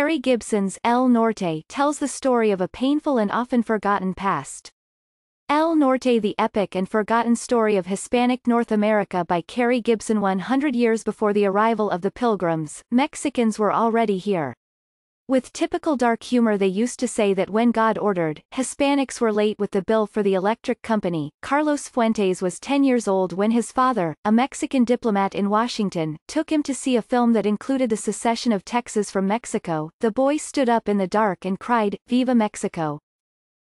Terry Gibson's El Norte tells the story of a painful and often forgotten past. El Norte The Epic and Forgotten Story of Hispanic North America by Carrie Gibson 100 years before the arrival of the Pilgrims, Mexicans were already here. With typical dark humor they used to say that when God ordered, Hispanics were late with the bill for the electric company. Carlos Fuentes was 10 years old when his father, a Mexican diplomat in Washington, took him to see a film that included the secession of Texas from Mexico. The boy stood up in the dark and cried, Viva Mexico.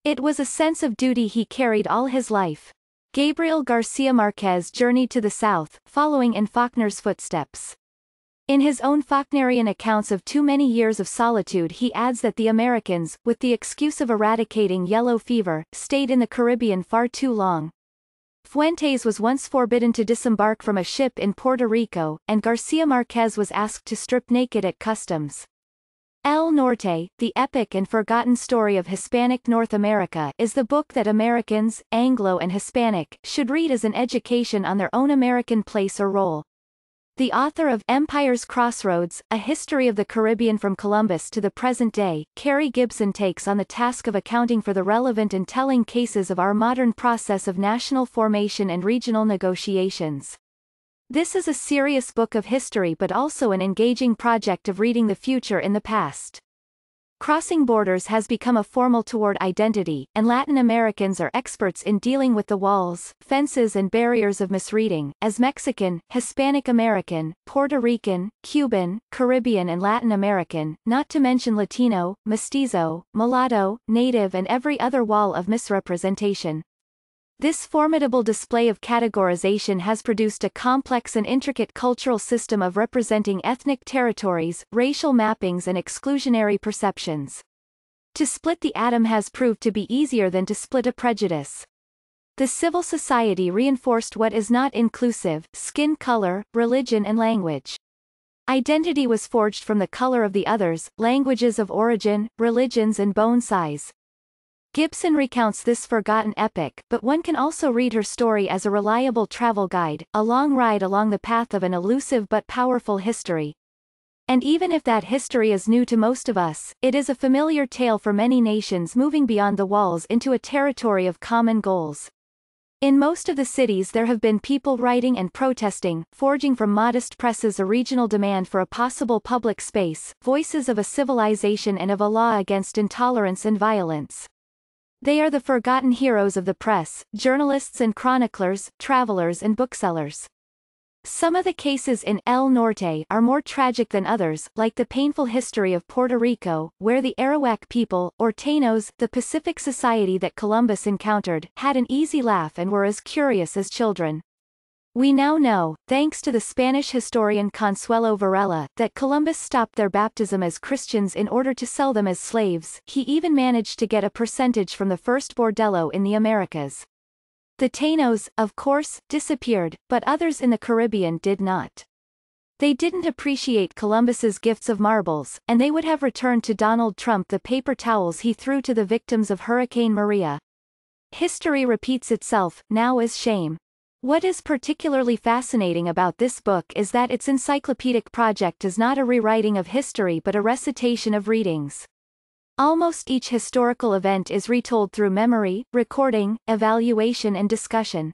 It was a sense of duty he carried all his life. Gabriel Garcia Marquez journeyed to the South, following in Faulkner's footsteps. In his own Faulknerian accounts of too many years of solitude he adds that the Americans, with the excuse of eradicating yellow fever, stayed in the Caribbean far too long. Fuentes was once forbidden to disembark from a ship in Puerto Rico, and Garcia Marquez was asked to strip naked at customs. El Norte, the epic and forgotten story of Hispanic North America, is the book that Americans, Anglo and Hispanic, should read as an education on their own American place or role. The author of Empire's Crossroads, A History of the Caribbean from Columbus to the Present Day, Carrie Gibson takes on the task of accounting for the relevant and telling cases of our modern process of national formation and regional negotiations. This is a serious book of history but also an engaging project of reading the future in the past. Crossing borders has become a formal toward identity, and Latin Americans are experts in dealing with the walls, fences and barriers of misreading, as Mexican, Hispanic American, Puerto Rican, Cuban, Caribbean and Latin American, not to mention Latino, Mestizo, Mulatto, Native and every other wall of misrepresentation. This formidable display of categorization has produced a complex and intricate cultural system of representing ethnic territories, racial mappings and exclusionary perceptions. To split the atom has proved to be easier than to split a prejudice. The civil society reinforced what is not inclusive, skin color, religion and language. Identity was forged from the color of the others, languages of origin, religions and bone size, Gibson recounts this forgotten epic, but one can also read her story as a reliable travel guide, a long ride along the path of an elusive but powerful history. And even if that history is new to most of us, it is a familiar tale for many nations moving beyond the walls into a territory of common goals. In most of the cities there have been people writing and protesting, forging from modest presses a regional demand for a possible public space, voices of a civilization and of a law against intolerance and violence. They are the forgotten heroes of the press, journalists and chroniclers, travelers and booksellers. Some of the cases in El Norte are more tragic than others, like the painful history of Puerto Rico, where the Arawak people, or Tainos, the Pacific society that Columbus encountered, had an easy laugh and were as curious as children. We now know, thanks to the Spanish historian Consuelo Varela, that Columbus stopped their baptism as Christians in order to sell them as slaves. He even managed to get a percentage from the first bordello in the Americas. The Tainos, of course, disappeared, but others in the Caribbean did not. They didn't appreciate Columbus's gifts of marbles, and they would have returned to Donald Trump the paper towels he threw to the victims of Hurricane Maria. History repeats itself, now is shame. What is particularly fascinating about this book is that its encyclopedic project is not a rewriting of history but a recitation of readings. Almost each historical event is retold through memory, recording, evaluation and discussion.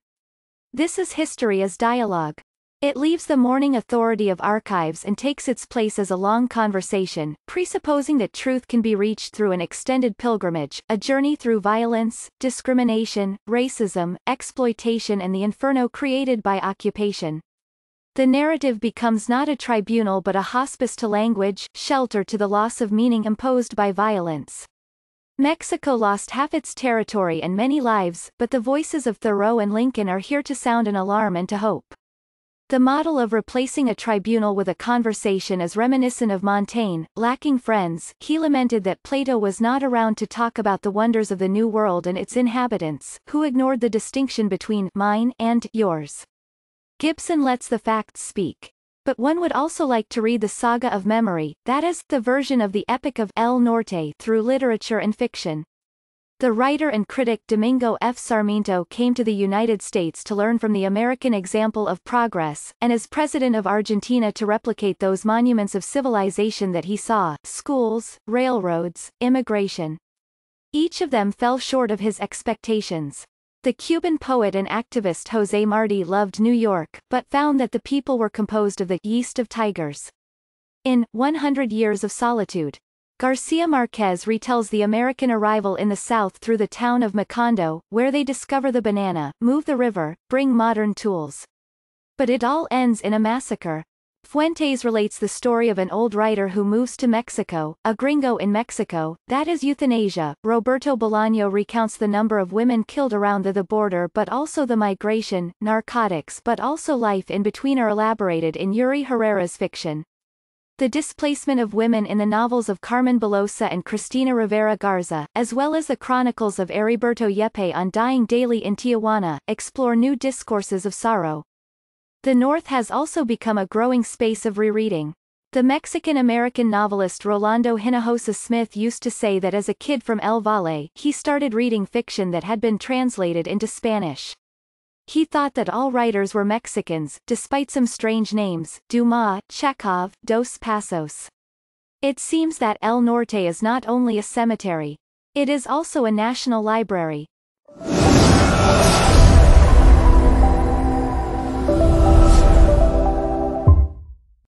This is history as dialogue, it leaves the mourning authority of archives and takes its place as a long conversation, presupposing that truth can be reached through an extended pilgrimage, a journey through violence, discrimination, racism, exploitation and the inferno created by occupation. The narrative becomes not a tribunal but a hospice to language, shelter to the loss of meaning imposed by violence. Mexico lost half its territory and many lives, but the voices of Thoreau and Lincoln are here to sound an alarm and to hope. The model of replacing a tribunal with a conversation is reminiscent of Montaigne, lacking friends. He lamented that Plato was not around to talk about the wonders of the New World and its inhabitants, who ignored the distinction between mine and yours. Gibson lets the facts speak. But one would also like to read the Saga of Memory, that is, the version of the Epic of El Norte through literature and fiction. The writer and critic Domingo F. Sarmiento came to the United States to learn from the American example of progress, and as president of Argentina to replicate those monuments of civilization that he saw, schools, railroads, immigration. Each of them fell short of his expectations. The Cuban poet and activist José Martí loved New York, but found that the people were composed of the yeast of tigers. In 100 Years of Solitude, Garcia Marquez retells the American arrival in the south through the town of Macondo, where they discover the banana, move the river, bring modern tools. But it all ends in a massacre. Fuentes relates the story of an old writer who moves to Mexico, a gringo in Mexico, that is euthanasia. Roberto Bolaño recounts the number of women killed around the, the border but also the migration, narcotics but also life in between are elaborated in Yuri Herrera's fiction. The displacement of women in the novels of Carmen Belosa and Cristina Rivera Garza, as well as the chronicles of Heriberto Yepe on dying daily in Tijuana, explore new discourses of sorrow. The North has also become a growing space of rereading. The Mexican-American novelist Rolando Hinojosa Smith used to say that as a kid from El Valle, he started reading fiction that had been translated into Spanish. He thought that all writers were Mexicans, despite some strange names, Dumas, Chekhov, Dos Passos. It seems that El Norte is not only a cemetery. It is also a national library,